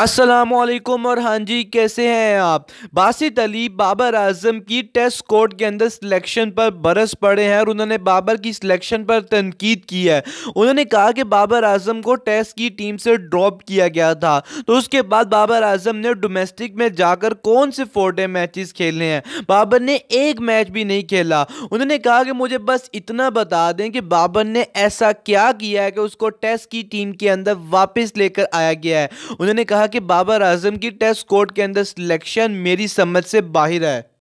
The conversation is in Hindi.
असलकुम और हाँ जी कैसे हैं आप बासित अली बाबर आजम की टेस्ट कोर्ट के अंदर सिलेक्शन पर बरस पड़े हैं और उन्होंने बाबर की सिलेक्शन पर तनकीद की है उन्होंने कहा कि बाबर आजम को टेस्ट की टीम से ड्रॉप किया गया था तो उसके बाद बाबर आजम ने डोमेस्टिक में जाकर कौन से फोर डे मैचेस खेले हैं बाबर ने एक मैच भी नहीं खेला उन्होंने कहा कि मुझे बस इतना बता दें कि बाबर ने ऐसा क्या किया है कि उसको टेस्ट की टीम के अंदर वापस लेकर आया गया है उन्होंने कहा कहा कि बाबर आजम की टेस्ट कोर्ट के अंदर सिलेक्शन मेरी समझ से बाहर है